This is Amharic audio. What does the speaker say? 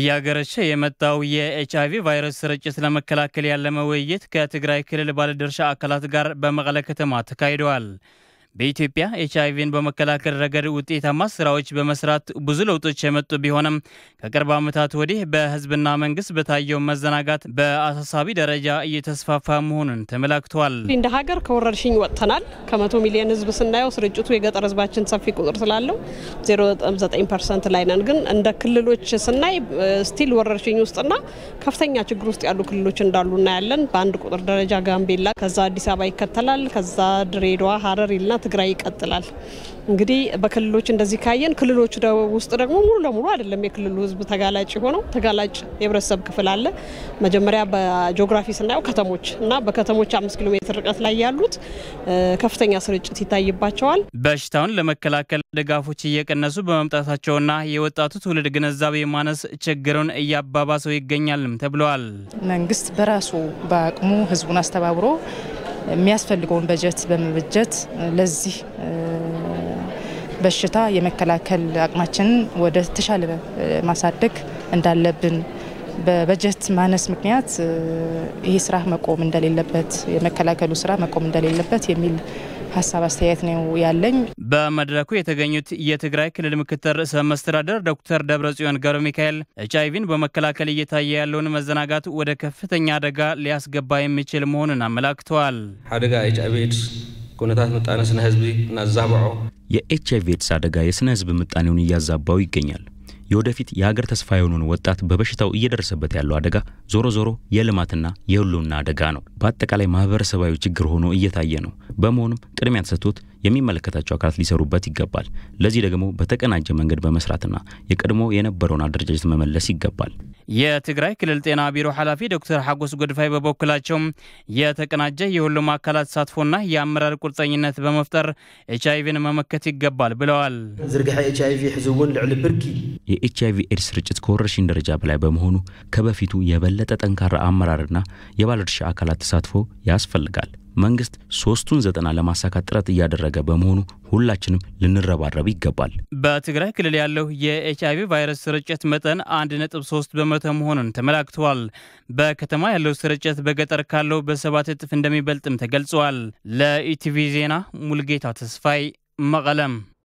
እያገረሸ የመጣው የኤች አይቪ ቫይረስ ስርጭት ለመከላከል ያለመ ውይይት ከትግራይ ክልል ባለድርሻ አካላት ጋር በመቀለ ከተማ ተካሂደዋል። በኢትዮጵያ ኤች አይቪን በመከላከል ረገድ ውጤታማ ስራዎች በመስራት ብዙ ለውጦች የመጡ ቢሆንም ከቅርብ ዓመታት ወዲህ በህዝብና መንግስት በታየው መዘናጋት በአሳሳቢ ደረጃ እየተስፋፋ መሆኑን ተመላክቷል። እንደ ሀገር ከወረርሽኝ ወጥተናል። ከመቶ ሚሊዮን ህዝብ ስናየው ስርጭቱ የገጠር ህዝባችን ሰፊ ቁጥር ስላለው 09 ፐርሰንት ላይ ነን። ግን እንደ ክልሎች ስናይ ስቲል ወረርሽኝ ውስጥና ከፍተኛ ችግር ውስጥ ያሉ ክልሎች እንዳሉ እናያለን። በአንድ ቁጥር ደረጃ ጋምቤላ፣ ከዛ አዲስ አበባ ይከተላል። ከዛ ድሬዳዋ፣ ሀረር ይልና ትግራይ ይቀጥላል። እንግዲህ በክልሎች እንደዚህ ካየን ክልሎቹ ውስጥ ደግሞ ሙሉ ለሙሉ አይደለም የክልሉ ህዝብ ተጋላጭ የሆነው ተጋላጭ የህብረተሰብ ክፍል አለ። መጀመሪያ በጂኦግራፊ ስናየው ከተሞች እና በከተሞች አምስት ኪሎ ሜትር ርቀት ላይ ያሉት ከፍተኛ ስርጭት ይታይባቸዋል። በሽታውን ለመከላከል ድጋፎች እየቀነሱ በመምጣታቸውና የወጣቱ ትውልድ ግንዛቤ ማነስ ችግሩን እያባባሰው ይገኛልም ተብለዋል። መንግስት በራሱ በአቅሙ ህዝቡን አስተባብሮ የሚያስፈልገውን በጀት በመበጀት ለዚህ በሽታ የመከላከል አቅማችንን ወደ ተሻለ ማሳደግ እንዳለብን በበጀት ማነስ ምክንያት ይህ ስራ መቆም እንደሌለበት የመከላከሉ ስራ መቆም እንደሌለበት የሚል ሀሳብ አስተያየት ነው ያለኝ። በመድረኩ የተገኙት የትግራይ ክልል ምክትል ርዕሰ መስተዳደር ዶክተር ደብረጽዮን ገብረ ሚካኤል ኤች አይቪን በመከላከል እየታየ ያለውን መዘናጋት ወደ ከፍተኛ አደጋ ሊያስገባ የሚችል መሆኑን አመላክተዋል። አደጋ ኤች አይቪ ኤድስ ኩነታት ምጣኔ ስነ ህዝቢ እናዛብዖ የኤች አይቪ ኤድስ አደጋ የስነ ህዝብ ምጣኔውን እያዛባው ይገኛል። የወደፊት የሀገር ተስፋ የሆኑን ወጣት በበሽታው እየደረሰበት ያለው አደጋ ዞሮ ዞሮ የልማትና የህልውና አደጋ ነው። በአጠቃላይ ማህበረሰባዊ ችግር ሆኖ እየታየ ነው። በመሆኑም ቅድሚያ ተሰጥቶት የሚመለከታቸው አካላት ሊሰሩበት ይገባል። ለዚህ ደግሞ በተቀናጀ መንገድ በመስራትና የቀድሞ የነበረውን አደረጃጀት መመለስ ይገባል። የትግራይ ክልል ጤና ቢሮ ኃላፊ ዶክተር ሐጎስ ጎድፋይ በበኩላቸውም የተቀናጀ የሁሉም አካላት ተሳትፎና የአመራር ቁርጠኝነት በመፍጠር ኤች አይቪን መመከት ይገባል ብለዋል። ዝርግሐ ኤች አይቪ ሕዝውን ልዕሊ ብርኪ የኤች አይቪ ኤድስ ስርጭት ከወረርሽኝ ደረጃ በላይ በመሆኑ ከበፊቱ የበለጠ ጠንካራ አመራርና የባለድርሻ አካላት ተሳትፎ ያስፈልጋል። መንግስት ሶስቱን ዘጠና ለማሳካት ጥረት እያደረገ በመሆኑ ሁላችንም ልንረባረብ ይገባል። በትግራይ ክልል ያለው የኤችአይቪ ቫይረስ ስርጭት መጠን ሶስት በመቶ መሆኑን ተመላክተዋል። በከተማ ያለው ስርጭት በገጠር ካለው በሰባት እጥፍ እንደሚበልጥም ተገልጿል። ለኢቲቪ ዜና ሙልጌታ ተስፋይ መቀለም